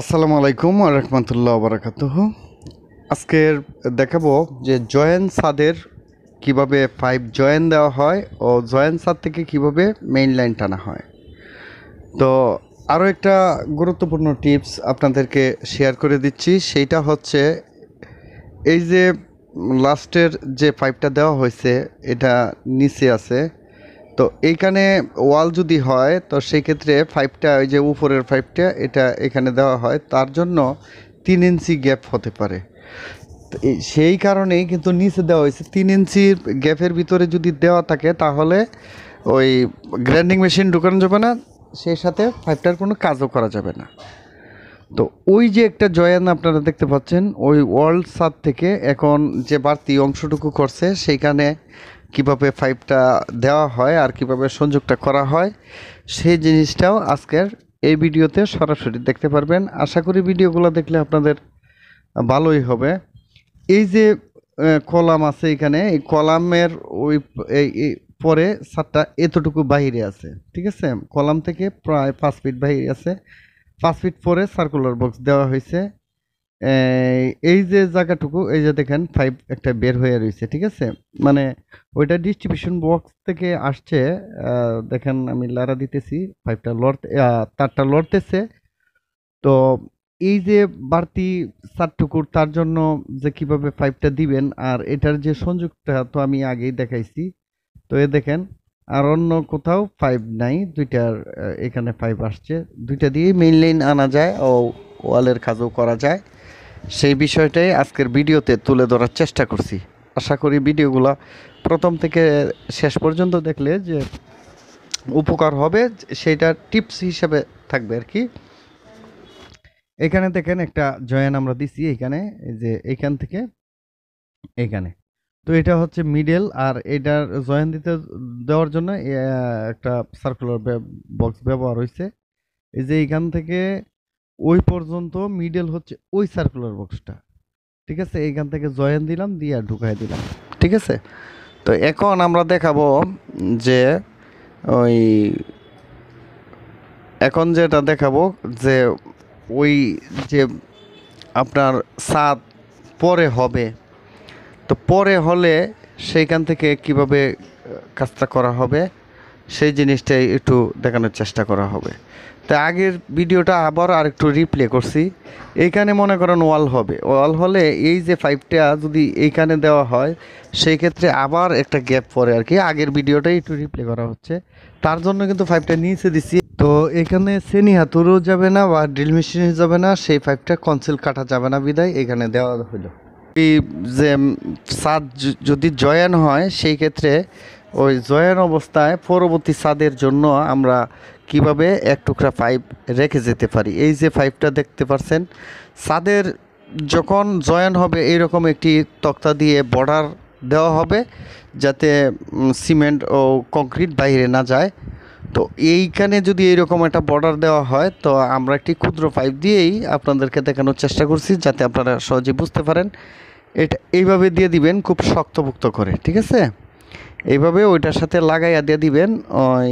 আসসালামু আলাইকুম রহমতুল্লাহ বারাকাত আজকের দেখাবো যে জয়েন সাদের কিভাবে পাইপ জয়েন দেওয়া হয় ও জয়েন সাদ থেকে কিভাবে মেইন লাইন টানা হয় তো আরও একটা গুরুত্বপূর্ণ টিপস আপনাদেরকে শেয়ার করে দিচ্ছি সেইটা হচ্ছে এই যে লাস্টের যে পাইপটা দেওয়া হয়েছে এটা নিচে আছে তো এইখানে ওয়াল যদি হয় তো সেক্ষেত্রে ফাইভটা ওই যে উপরের ফাইভটা এটা এখানে দেওয়া হয় তার জন্য তিন ইঞ্চি গ্যাপ হতে পারে সেই কারণেই কিন্তু নিচে দেওয়া হয়েছে তিন ইঞ্চির গ্যাপের ভিতরে যদি দেওয়া থাকে তাহলে ওই গ্রাইন্ডিং মেশিন ঢুকানো যাবে না সেই সাথে ফাইভটার কোনো কাজও করা যাবে না তো ওই যে একটা জয়েন আপনারা দেখতে পাচ্ছেন ওই ওয়ার্ল্ড সাদ থেকে এখন যে বাড়তি অংশটুকু করছে সেইখানে কিভাবে পাইপটা দেওয়া হয় আর কিভাবে সংযোগটা করা হয় সেই জিনিসটাও আজকের এই ভিডিওতে সরাসরি দেখতে পারবেন আশা করি ভিডিওগুলো দেখলে আপনাদের ভালোই হবে এই যে কলাম আছে এখানে এই কলামের ওই এই পরে সারটা এতটুকু বাহিরে আছে ঠিক আছে কলাম থেকে প্রায় পাঁচ ফিট বাহিরে আছে পাঁচ ফিট পরে সার্কুলার বক্স দেওয়া হয়েছে এই যে জায়গাটুকু এই যে দেখেন ফাইভ একটা বের হয়ে রয়েছে ঠিক আছে মানে ওইটা ডিস্ট্রিবিউশন বক্স থেকে আসছে দেখেন আমি লারা দিতেছি ফাইভটা লড়তে তারটা লড়তেছে তো এই যে বাড়তি সারটুকুর তার জন্য যে কিভাবে ফাইভটা দিবেন আর এটার যে সংযোগটা তো আমি আগেই দেখাইছি তো এ দেখেন আর অন্য কোথাও ফাইভ নাই দুইটার এখানে ফাইভ আসছে দুইটা দিয়ে মেইন লাইন আনা যায় ও ওয়ালের কাজও করা যায় সেই বিষয়টাই আজকের ভিডিওতে তুলে ধরার চেষ্টা করছি আশা করি ভিডিওগুলো প্রথম থেকে শেষ পর্যন্ত দেখলে যে উপকার হবে সেইটা টিপস হিসেবে থাকবে আর কি এখানে দেখেন একটা জয়েন আমরা দিছি এখানে যে এখান থেকে এখানে তো এটা হচ্ছে মিডেল আর এটার জয়েন দিতে দেওয়ার জন্য একটা সার্কুলার বক্স ব্যবহার হয়েছে এই যে এখান থেকে ওই পর্যন্ত মিডল হচ্ছে ওই সার্কুলার বক্সটা ঠিক আছে এইখান থেকে জয়েন দিলাম দিয়ে আর ঢুকাই দিলাম ঠিক আছে তো এখন আমরা দেখাবো যে ওই এখন যেটা দেখাবো যে ওই যে আপনার সাত পরে হবে তো পরে হলে সেইখান থেকে কিভাবে কাজটা করা হবে সেই জিনিসটাই একটু দেখানোর চেষ্টা করা হবে তা আগের ভিডিওটা আবার আরেকটু রিপ্লে করছি এইখানে মনে করেন ওয়াল হবে ওয়াল হলে এই যে ফাইভটা যদি এইখানে দেওয়া হয় সেই ক্ষেত্রে আবার একটা গ্যাপ পড়ে আর কি আগের ভিডিওটাই একটু রিপ্লে করা হচ্ছে তার জন্য কিন্তু ফাইভটা নিচে দিছি তো এখানে সেনি হাতুরও যাবে না বা ড্রিল মেশিনে যাবে না সেই ফাইভটা কনসিল কাটা যাবে না বিদায় এখানে দেওয়া হলো যে সাত যদি জয়েন হয় সেই ক্ষেত্রে ওই জয়েন অবস্থায় পরবর্তী ছাদের জন্য আমরা কিভাবে এক টুকরা পাইপ রেখে যেতে পারি এই যে পাইপটা দেখতে পাচ্ছেন ছাদের যখন জয়েন হবে এইরকম একটি তক্তা দিয়ে বর্ডার দেওয়া হবে যাতে সিমেন্ট ও কংক্রিট বাইরে না যায় তো এইখানে যদি এইরকম একটা বর্ডার দেওয়া হয় তো আমরা একটি ক্ষুদ্র পাইপ দিয়েই আপনাদেরকে দেখানোর চেষ্টা করছি যাতে আপনারা সহজে বুঝতে পারেন এটা এইভাবে দিয়ে দিবেন খুব শক্তভুক্ত করে ঠিক আছে এইভাবে ওইটার সাথে লাগাইয়া দিয়ে দিবেন ওই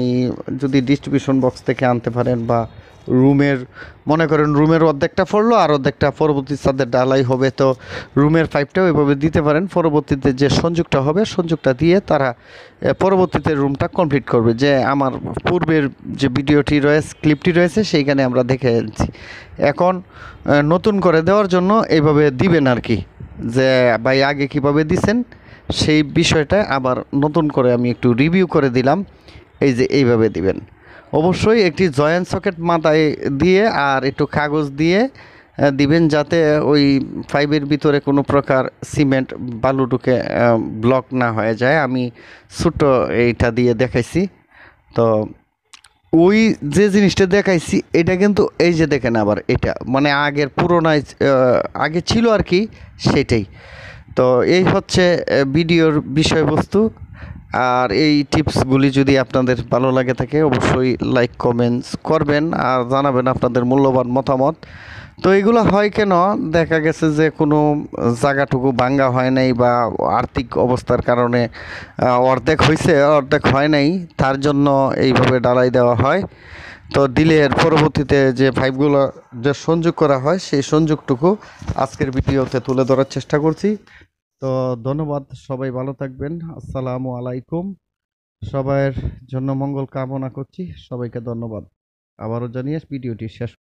যদি ডিস্ট্রিবিউশন বক্স থেকে আনতে পারেন বা রুমের মনে করেন রুমের অর্ধেকটা ফললো আর অর্ধেকটা পরবর্তী ছাদের ডালাই হবে তো রুমের পাইপটাও এভাবে দিতে পারেন পরবর্তীতে যে সংযোগটা হবে সংযোগটা দিয়ে তারা পরবর্তীতে রুমটা কমপ্লিট করবে যে আমার পূর্বের যে ভিডিওটি রয়েছে ক্লিপটি রয়েছে সেইখানে আমরা দেখে এলছি এখন নতুন করে দেওয়ার জন্য এইভাবে দিবেন আর কি যে ভাই আগে কিভাবে দিছেন সেই বিষয়টা আবার নতুন করে আমি একটু রিভিউ করে দিলাম এই যে এইভাবে দিবেন অবশ্যই একটি জয়েন্ট সকেট মাথায় দিয়ে আর একটু কাগজ দিয়ে দিবেন যাতে ওই ফাইবের ভিতরে কোনো প্রকার সিমেন্ট বালুটুকে ব্লক না হয়ে যায় আমি ছোটো এইটা দিয়ে দেখাইছি তো ওই যে জিনিসটা দেখাইছি এটা কিন্তু এই যে দেখেন আবার এটা মানে আগের পুরোনায় আগে ছিল আর কি সেটাই তো এই হচ্ছে ভিডিওর বিষয়বস্তু আর এই টিপসগুলি যদি আপনাদের ভালো লাগে থাকে অবশ্যই লাইক কমেন্টস করবেন আর জানাবেন আপনাদের মূল্যবান মতামত তো এগুলো হয় কেন দেখা গেছে যে কোনো জায়গাটুকু ভাঙ্গা হয় নাই বা আর্থিক অবস্থার কারণে অর্ধেক হয়েছে অর্ধেক হয় নাই তার জন্য এইভাবে ডালাই দেওয়া হয় তো দিলে এর পরবর্তীতে যে পাইপগুলো যে সংযোগ করা হয় সেই সংযোগটুকু আজকের ভিডিওতে তুলে ধরার চেষ্টা করছি তো ধন্যবাদ সবাই ভালো থাকবেন আসসালামু আলাইকুম সবাইয়ের জন্য মঙ্গল কামনা করছি সবাইকে ধন্যবাদ আবারও জানিয়ে ভিডিওটি শেষ